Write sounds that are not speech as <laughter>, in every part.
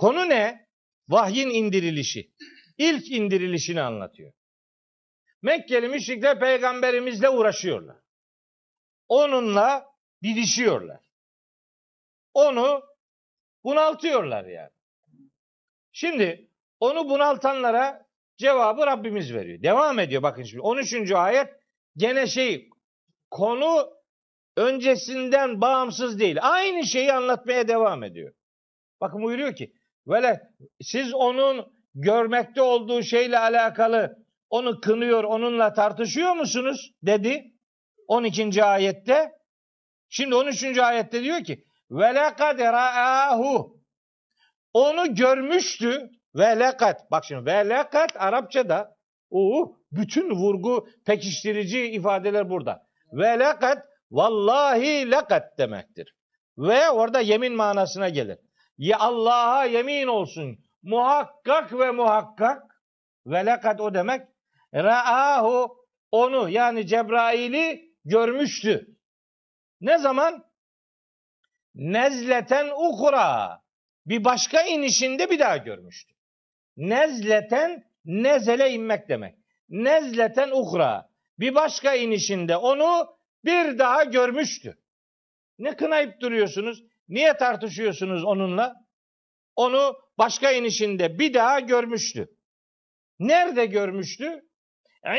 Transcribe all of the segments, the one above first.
Konu ne? Vahyin indirilişi. İlk indirilişini anlatıyor. Mekkeli müşrikler peygamberimizle uğraşıyorlar. Onunla didişiyorlar. Onu bunaltıyorlar yani. Şimdi onu bunaltanlara cevabı Rabbimiz veriyor. Devam ediyor bakın şimdi 13. ayet gene şey konu öncesinden bağımsız değil. Aynı şeyi anlatmaya devam ediyor. Bakın buyuruyor ki Vele siz onun görmekte olduğu şeyle alakalı onu kınıyor, onunla tartışıyor musunuz? dedi 12. ayette. Şimdi 13. ayette diyor ki ve lekad ra'ahu onu görmüştü ve lekad bak şimdi ve lekad Arapçada uh, bütün vurgu pekiştirici ifadeler burada. Ve lekad vallahi lekad demektir. Ve orada yemin manasına gelir. Ya Allah'a yemin olsun. Muhakkak ve muhakkak ve lekad o demek ra'ahu onu yani Cebrail'i görmüştü. Ne zaman? Nezleten ukura. Bir başka inişinde bir daha görmüştü. Nezleten nezele inmek demek. Nezleten ukra. Bir başka inişinde onu bir daha görmüştü. Ne kınayıp duruyorsunuz? Niye tartışıyorsunuz onunla? Onu başka inişinde bir daha görmüştü. Nerede görmüştü?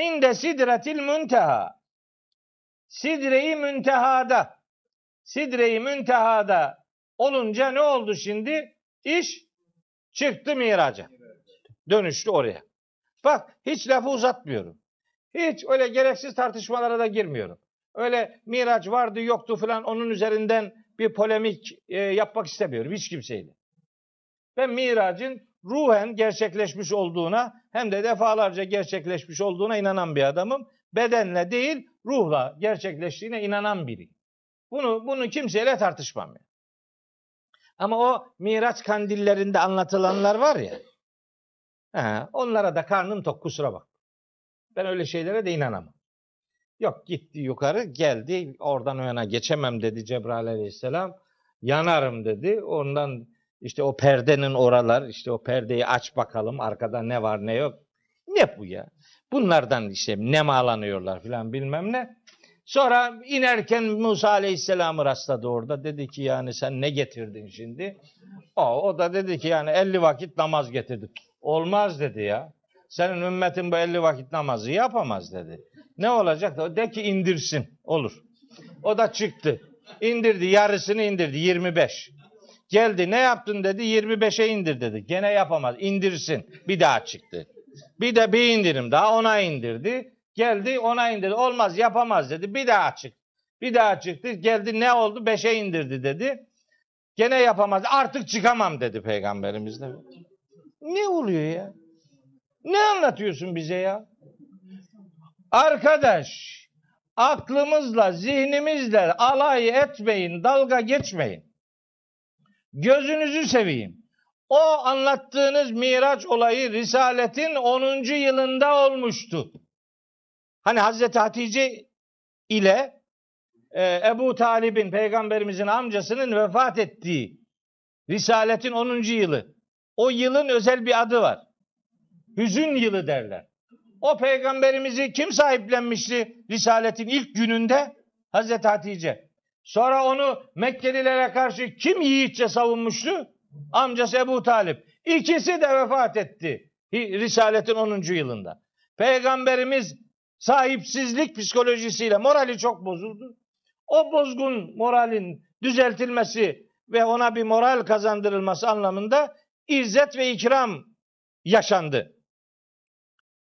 İnde sidretil münteha. Sidre-i müntehada. Sidre-i müntehada olunca ne oldu şimdi? İş çıktı miraca. Dönüştü oraya. Bak hiç lafı uzatmıyorum. Hiç öyle gereksiz tartışmalara da girmiyorum. Öyle miraç vardı yoktu falan onun üzerinden bir polemik e, yapmak istemiyorum hiç kimseyle. Ben miracın ruhen gerçekleşmiş olduğuna hem de defalarca gerçekleşmiş olduğuna inanan bir adamım. Bedenle değil ruhla gerçekleştiğine inanan biri. Bunu bunu kimseyle tartışmam. Yani. Ama o miraç kandillerinde anlatılanlar var ya. He, onlara da karnım tok kusura bak. Ben öyle şeylere de inanamam. Yok gitti yukarı geldi oradan yana geçemem dedi Cebrail aleyhisselam. Yanarım dedi. Ondan işte o perdenin oralar işte o perdeyi aç bakalım arkada ne var ne yok. Ne bu ya? Bunlardan işte nemalanıyorlar filan bilmem ne. Sonra inerken Musa Aleyhisselam'ı rastladı orada. Dedi ki yani sen ne getirdin şimdi? O, o da dedi ki yani 50 vakit namaz getirdim. Olmaz dedi ya. Senin ümmetin bu 50 vakit namazı yapamaz dedi. Ne olacak? De ki indirsin. Olur. O da çıktı. İndirdi. Yarısını indirdi. 25. Geldi ne yaptın dedi. 25'e indir dedi. Gene yapamaz. İndirsin. Bir daha çıktı. Bir de bir indirim daha ona indirdi. Geldi ona indirdi. Olmaz yapamaz dedi. Bir daha çıktı. Bir daha çıktı. Geldi ne oldu? 5'e indirdi dedi. Gene yapamaz. Artık çıkamam dedi peygamberimiz de. Ne oluyor ya? Ne anlatıyorsun bize ya? Arkadaş aklımızla zihnimizle alay etmeyin, dalga geçmeyin. Gözünüzü seveyim. O anlattığınız Miraç olayı Risaletin 10. yılında olmuştu. Hani Hazreti Hatice ile e, Ebu Talib'in peygamberimizin amcasının vefat ettiği Risaletin 10. yılı. O yılın özel bir adı var. Hüzün yılı derler. O peygamberimizi kim sahiplenmişti Risaletin ilk gününde? Hazreti Hatice. Sonra onu Mekkelilere karşı kim yiğitçe savunmuştu? Amcası Ebu Talip. İkisi de vefat etti Risaletin 10. yılında. Peygamberimiz sahipsizlik psikolojisiyle morali çok bozuldu. O bozgun moralin düzeltilmesi ve ona bir moral kazandırılması anlamında izzet ve ikram yaşandı.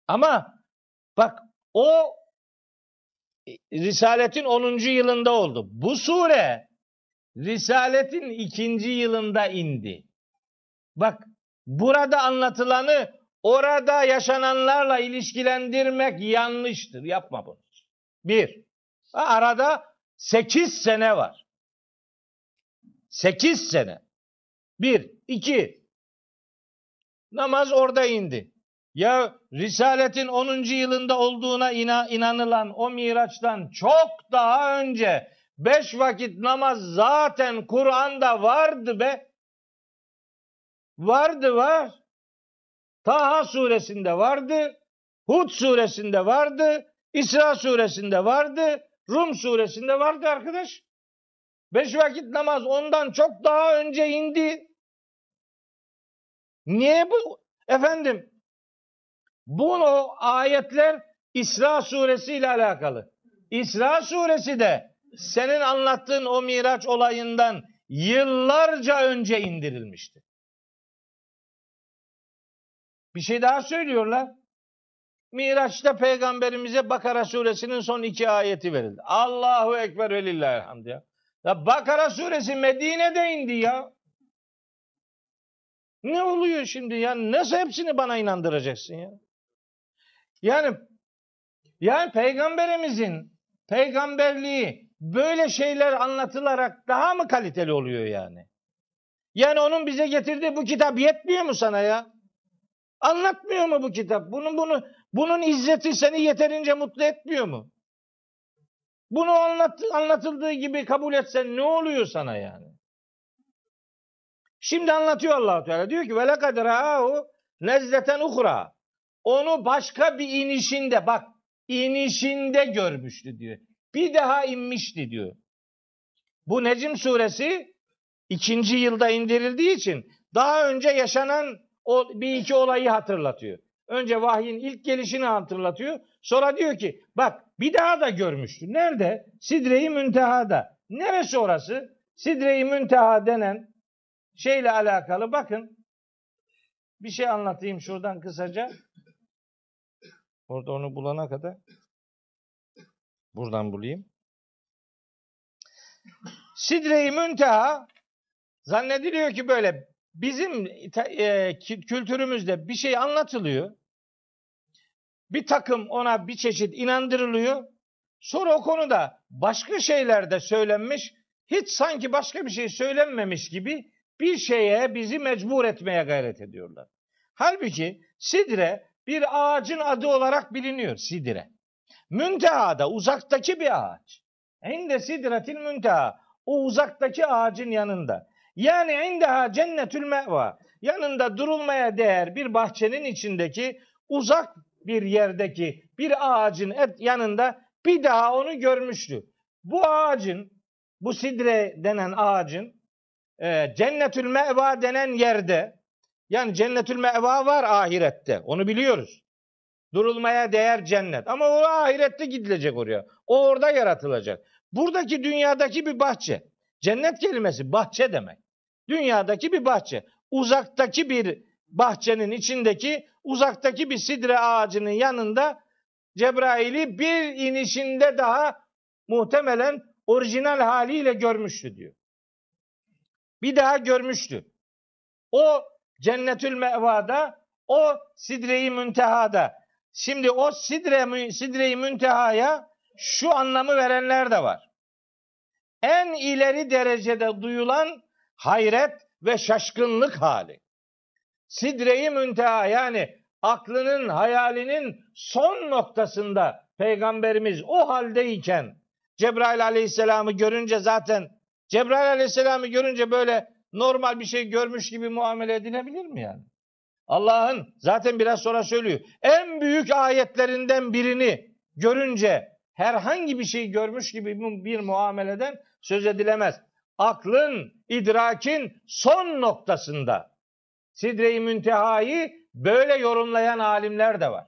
Ama Bak o e, Risaletin 10. yılında oldu. Bu sure Risaletin 2. yılında indi. Bak burada anlatılanı orada yaşananlarla ilişkilendirmek yanlıştır. Yapma bunu. Bir. Arada 8 sene var. 8 sene. Bir. iki. Namaz orada indi ya Risaletin 10. yılında olduğuna inanılan o Miraç'tan çok daha önce beş vakit namaz zaten Kur'an'da vardı be. Vardı var. Taha suresinde vardı. Hud suresinde vardı. İsra suresinde vardı. Rum suresinde vardı arkadaş. Beş vakit namaz ondan çok daha önce indi. Niye bu? Efendim bunu ayetler İsra suresi ile alakalı. İsra suresi de senin anlattığın o Miraç olayından yıllarca önce indirilmişti. Bir şey daha söylüyorlar. Miraç'ta peygamberimize Bakara suresinin son iki ayeti verildi. Allahu Ekber ve lillahihamd ya. ya. Bakara suresi Medine'de indi ya. Ne oluyor şimdi ya? Nasıl hepsini bana inandıracaksın ya? Yani yani peygamberimizin peygamberliği böyle şeyler anlatılarak daha mı kaliteli oluyor yani? Yani onun bize getirdiği bu kitap yetmiyor mu sana ya? Anlatmıyor mu bu kitap? Bunun bunu bunun izzeti seni yeterince mutlu etmiyor mu? Bunu anlat, anlatıldığı gibi kabul etsen ne oluyor sana yani? Şimdi anlatıyor Allahu Teala. Diyor ki velakad ra'u nezleten uhra. Onu başka bir inişinde bak inişinde görmüştü diyor. Bir daha inmişti diyor. Bu Necim suresi ikinci yılda indirildiği için daha önce yaşanan o bir iki olayı hatırlatıyor. Önce vahyin ilk gelişini hatırlatıyor. Sonra diyor ki bak bir daha da görmüştü. Nerede? Sidre-i Münteha'da. Neresi orası? Sidre-i Münteha denen şeyle alakalı bakın bir şey anlatayım şuradan kısaca. Orada onu bulana kadar buradan bulayım. Sidre-i Münteha zannediliyor ki böyle bizim e, kültürümüzde bir şey anlatılıyor. Bir takım ona bir çeşit inandırılıyor. Sonra o konuda başka şeyler de söylenmiş. Hiç sanki başka bir şey söylenmemiş gibi bir şeye bizi mecbur etmeye gayret ediyorlar. Halbuki sidre bir ağacın adı olarak biliniyor sidire. Münteha da uzaktaki bir ağaç. İnde sidratil münteha. O uzaktaki ağacın yanında. Yani indeha cennetül meva. Yanında durulmaya değer bir bahçenin içindeki uzak bir yerdeki bir ağacın et yanında bir daha onu görmüştü. Bu ağacın, bu sidre denen ağacın e, cennetül meva denen yerde yani cennetül meva var ahirette. Onu biliyoruz. Durulmaya değer cennet. Ama o ahirette gidilecek oraya. O orada yaratılacak. Buradaki dünyadaki bir bahçe. Cennet kelimesi bahçe demek. Dünyadaki bir bahçe. Uzaktaki bir bahçenin içindeki uzaktaki bir sidre ağacının yanında Cebrail'i bir inişinde daha muhtemelen orijinal haliyle görmüştü diyor. Bir daha görmüştü. O Cennetül Meva'da, o Sidre-i Münteha'da. Şimdi o Sidre, Sidre-i Münteha'ya şu anlamı verenler de var. En ileri derecede duyulan hayret ve şaşkınlık hali. Sidre-i Münteha yani aklının, hayalinin son noktasında peygamberimiz o haldeyken Cebrail aleyhisselamı görünce zaten Cebrail aleyhisselamı görünce böyle normal bir şey görmüş gibi muamele edinebilir mi yani? Allah'ın zaten biraz sonra söylüyor. En büyük ayetlerinden birini görünce herhangi bir şey görmüş gibi bir muameleden söz edilemez. Aklın, idrakin son noktasında Sidre-i Münteha'yı böyle yorumlayan alimler de var.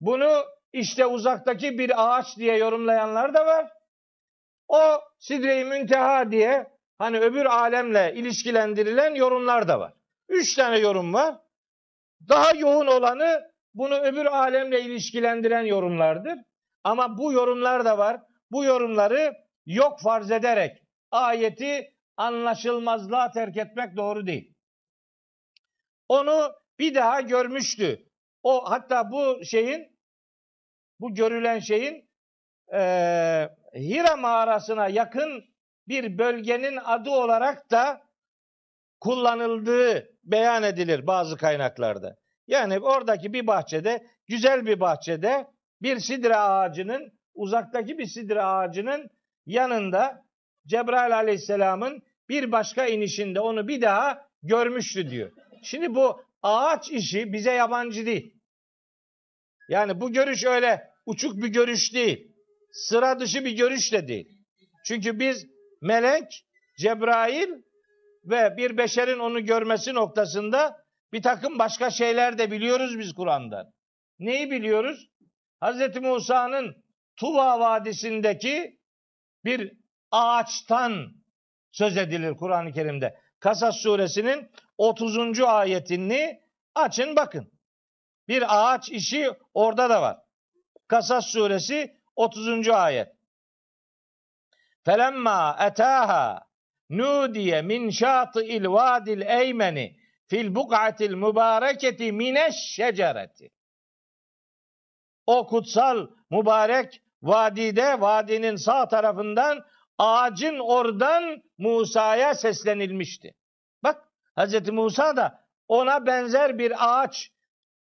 Bunu işte uzaktaki bir ağaç diye yorumlayanlar da var. O Sidre-i Münteha diye hani öbür alemle ilişkilendirilen yorumlar da var. Üç tane yorum var. Daha yoğun olanı bunu öbür alemle ilişkilendiren yorumlardır. Ama bu yorumlar da var. Bu yorumları yok farz ederek ayeti anlaşılmazlığa terk etmek doğru değil. Onu bir daha görmüştü. O hatta bu şeyin bu görülen şeyin e, Hira mağarasına yakın bir bölgenin adı olarak da kullanıldığı beyan edilir bazı kaynaklarda. Yani oradaki bir bahçede, güzel bir bahçede bir sidre ağacının, uzaktaki bir sidre ağacının yanında Cebrail aleyhisselamın bir başka inişinde onu bir daha görmüştü diyor. Şimdi bu ağaç işi bize yabancı değil. Yani bu görüş öyle uçuk bir görüş değil. Sıra dışı bir görüş de değil. Çünkü biz melek, Cebrail ve bir beşerin onu görmesi noktasında bir takım başka şeyler de biliyoruz biz Kur'an'dan. Neyi biliyoruz? Hz. Musa'nın Tuva Vadisi'ndeki bir ağaçtan söz edilir Kur'an-ı Kerim'de. Kasas suresinin 30. ayetini açın bakın. Bir ağaç işi orada da var. Kasas suresi 30. ayet. Felemma etaha nudiye min şatı'il vadil eymeni fil buk'atil mübareketi mineş şecereti. O kutsal mübarek vadide vadinin sağ tarafından ağacın oradan Musa'ya seslenilmişti. Bak Hz. Musa da ona benzer bir ağaç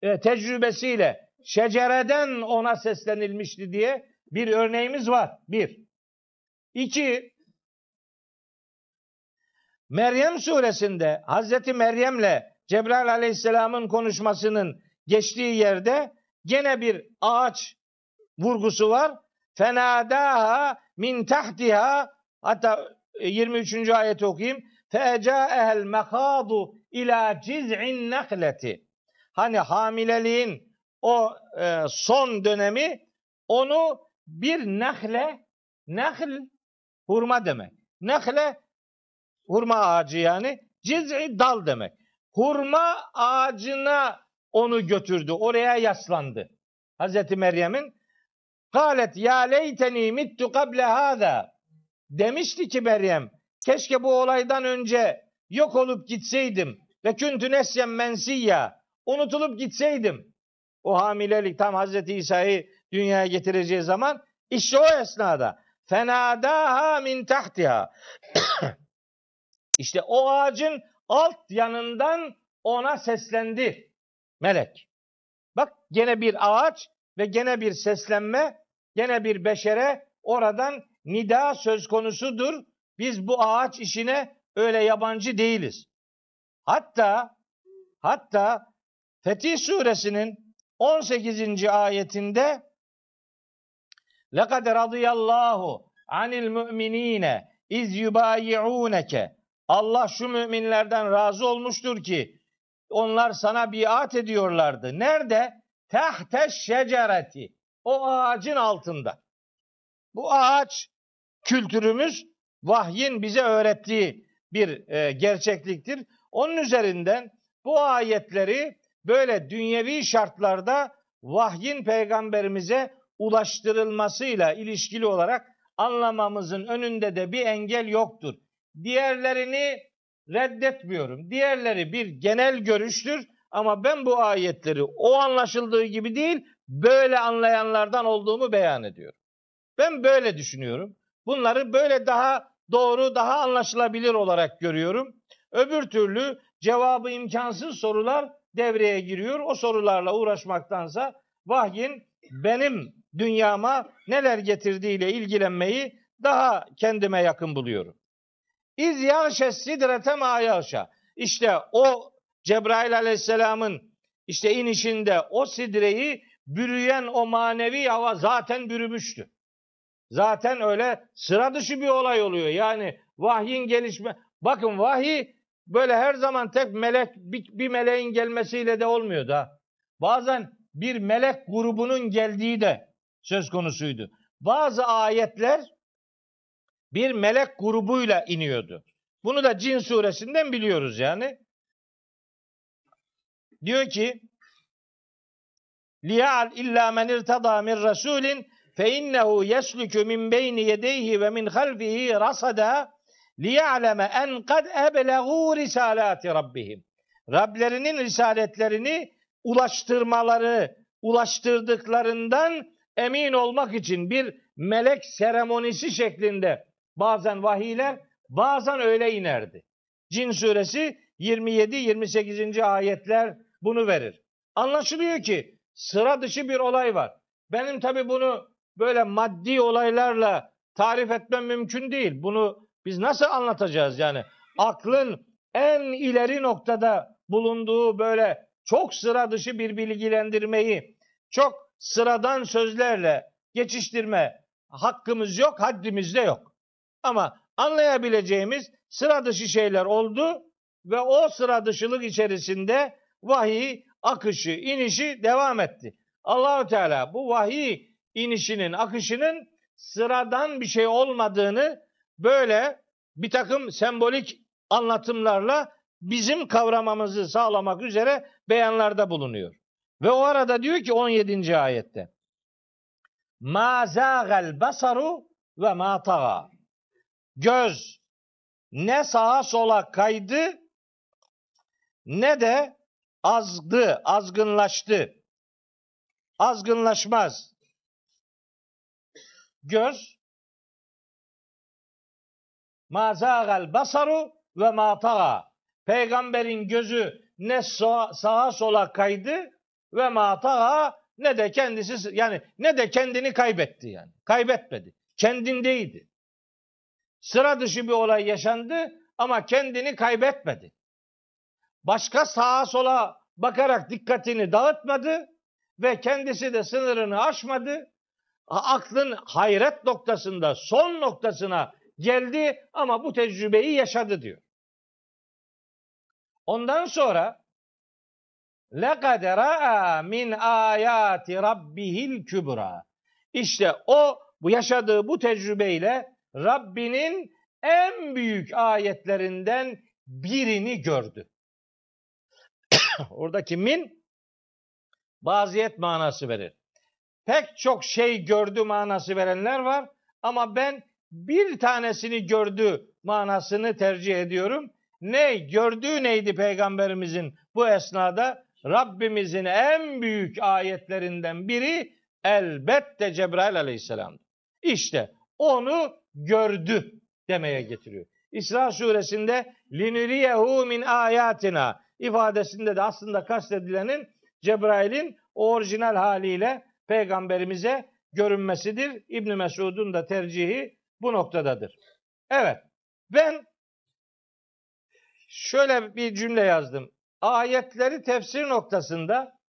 e, tecrübesiyle şecereden ona seslenilmişti diye bir örneğimiz var. Bir. İki, Meryem suresinde Hazreti Meryem'le Cebrail aleyhisselamın konuşmasının geçtiği yerde gene bir ağaç vurgusu var. Fenadaha min tahtiha hatta 23. E, ayeti okuyayım. Fecaehel mekadu ila ciz'in nehleti. Hani hamileliğin o e, son dönemi onu bir nehle nehl hurma demek. Nekhle hurma ağacı yani ciz'i dal demek. Hurma ağacına onu götürdü. Oraya yaslandı. Hazreti Meryem'in Galet ya leyteni mittu kable hada. Demişti ki Meryem keşke bu olaydan önce yok olup gitseydim ve küntü nesyen mensiyya unutulup gitseydim. O hamilelik tam Hazreti İsa'yı dünyaya getireceği zaman işte o esnada fenadaha min tahtiha. <coughs> İşte o ağacın alt yanından ona seslendi melek. Bak gene bir ağaç ve gene bir seslenme, gene bir beşere oradan nida söz konusudur. Biz bu ağaç işine öyle yabancı değiliz. Hatta hatta Fetih suresinin 18. ayetinde لَقَدْ رَضِيَ اللّٰهُ عَنِ الْمُؤْمِن۪ينَ اِذْ يُبَايِعُونَكَ Allah şu müminlerden razı olmuştur ki onlar sana biat ediyorlardı. Nerede? Tehte şecereti. O ağacın altında. Bu ağaç kültürümüz vahyin bize öğrettiği bir e, gerçekliktir. Onun üzerinden bu ayetleri böyle dünyevi şartlarda vahyin peygamberimize ulaştırılmasıyla ilişkili olarak anlamamızın önünde de bir engel yoktur. Diğerlerini reddetmiyorum. Diğerleri bir genel görüştür ama ben bu ayetleri o anlaşıldığı gibi değil, böyle anlayanlardan olduğumu beyan ediyorum. Ben böyle düşünüyorum. Bunları böyle daha doğru, daha anlaşılabilir olarak görüyorum. Öbür türlü cevabı imkansız sorular devreye giriyor. O sorularla uğraşmaktansa vahyin benim dünyama neler getirdiğiyle ilgilenmeyi daha kendime yakın buluyorum. İz yağşe sidrete ma yağşa. İşte o Cebrail aleyhisselamın işte inişinde o sidreyi bürüyen o manevi hava zaten bürümüştü. Zaten öyle sıra dışı bir olay oluyor. Yani vahyin gelişme. Bakın vahiy böyle her zaman tek melek bir, bir meleğin gelmesiyle de olmuyor da. Bazen bir melek grubunun geldiği de söz konusuydu. Bazı ayetler bir melek grubuyla iniyordu. Bunu da Cin suresinden biliyoruz yani. Diyor ki Liyal illa men irtada min rasulin fe innehu yesluku min beyni yedeyhi ve min halfihi rasada liya'leme en kad ebleğu risalati rabbihim. Rablerinin risaletlerini ulaştırmaları, ulaştırdıklarından emin olmak için bir melek seremonisi şeklinde bazen vahiyler bazen öyle inerdi. Cin suresi 27-28. ayetler bunu verir. Anlaşılıyor ki sıra dışı bir olay var. Benim tabi bunu böyle maddi olaylarla tarif etmem mümkün değil. Bunu biz nasıl anlatacağız yani? Aklın en ileri noktada bulunduğu böyle çok sıra dışı bir bilgilendirmeyi, çok sıradan sözlerle geçiştirme hakkımız yok, haddimiz de yok. Ama anlayabileceğimiz sıra dışı şeyler oldu ve o sıra dışılık içerisinde vahiy akışı, inişi devam etti. Allahü Teala bu vahiy inişinin, akışının sıradan bir şey olmadığını böyle bir takım sembolik anlatımlarla bizim kavramamızı sağlamak üzere beyanlarda bulunuyor. Ve o arada diyor ki 17. ayette. Ma zâgel basaru ve ma tağa. Göz ne sağa sola kaydı ne de azdı, azgınlaştı. Azgınlaşmaz. Göz ma zâgel basaru ve ma tağa. Peygamberin gözü ne sağa sola kaydı ve mataha ne de kendisi yani ne de kendini kaybetti yani. Kaybetmedi. Kendindeydi. Sıra dışı bir olay yaşandı ama kendini kaybetmedi. Başka sağa sola bakarak dikkatini dağıtmadı ve kendisi de sınırını aşmadı. Aklın hayret noktasında, son noktasına geldi ama bu tecrübeyi yaşadı diyor. Ondan sonra لَقَدْ رَأَى مِنْ آيَاتِ رَبِّهِ الْكُبْرَى İşte o bu yaşadığı bu tecrübeyle Rabbinin en büyük ayetlerinden birini gördü. <coughs> Oradaki min baziyet manası verir. Pek çok şey gördü manası verenler var ama ben bir tanesini gördü manasını tercih ediyorum. Ne gördüğü neydi peygamberimizin bu esnada? Rabbimizin en büyük ayetlerinden biri elbette Cebrail Aleyhisselam'dır. İşte onu gördü demeye getiriyor. İsra suresinde linuriyehu min ayatina ifadesinde de aslında kastedilenin Cebrail'in orijinal haliyle peygamberimize görünmesidir. İbn Mesud'un da tercihi bu noktadadır. Evet. Ben şöyle bir cümle yazdım ayetleri tefsir noktasında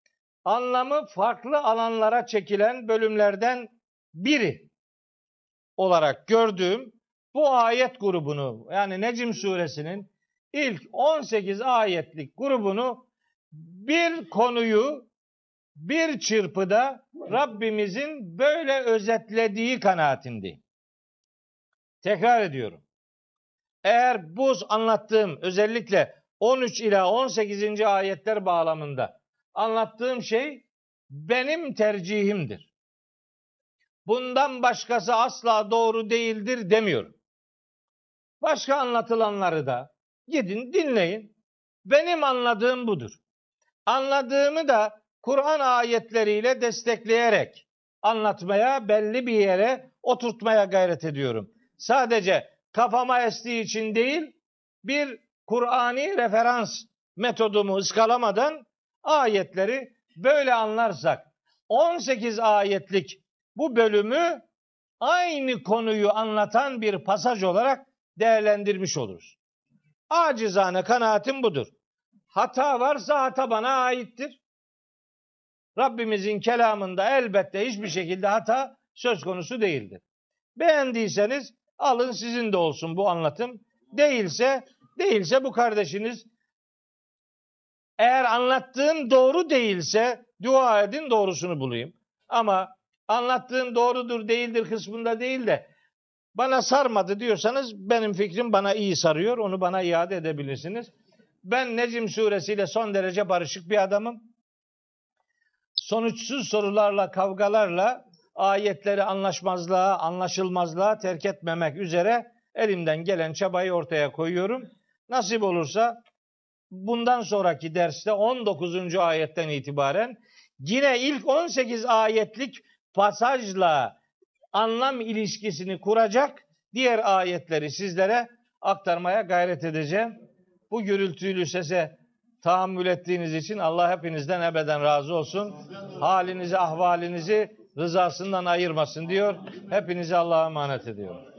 anlamı farklı alanlara çekilen bölümlerden biri olarak gördüğüm bu ayet grubunu yani Necim suresinin ilk 18 ayetlik grubunu bir konuyu bir çırpıda Rabbimizin böyle özetlediği kanaatindeyim. Tekrar ediyorum. Eğer bu anlattığım özellikle 13 ile 18. ayetler bağlamında anlattığım şey benim tercihimdir. Bundan başkası asla doğru değildir demiyorum. Başka anlatılanları da gidin dinleyin. Benim anladığım budur. Anladığımı da Kur'an ayetleriyle destekleyerek anlatmaya, belli bir yere oturtmaya gayret ediyorum. Sadece kafama estiği için değil, bir Kur'an'i referans metodumu ıskalamadan ayetleri böyle anlarsak 18 ayetlik bu bölümü aynı konuyu anlatan bir pasaj olarak değerlendirmiş oluruz. Acizane kanaatim budur. Hata varsa hata bana aittir. Rabbimizin kelamında elbette hiçbir şekilde hata söz konusu değildir. Beğendiyseniz alın sizin de olsun bu anlatım. Değilse Değilse bu kardeşiniz eğer anlattığın doğru değilse dua edin doğrusunu bulayım. Ama anlattığın doğrudur değildir kısmında değil de bana sarmadı diyorsanız benim fikrim bana iyi sarıyor. Onu bana iade edebilirsiniz. Ben Necim suresiyle son derece barışık bir adamım. Sonuçsuz sorularla, kavgalarla ayetleri anlaşmazlığa, anlaşılmazlığa terk etmemek üzere elimden gelen çabayı ortaya koyuyorum. Nasip olursa bundan sonraki derste 19. ayetten itibaren yine ilk 18 ayetlik pasajla anlam ilişkisini kuracak diğer ayetleri sizlere aktarmaya gayret edeceğim. Bu gürültülü sese tahammül ettiğiniz için Allah hepinizden ebeden razı olsun. Halinizi, ahvalinizi rızasından ayırmasın diyor. Hepinizi Allah'a emanet ediyorum.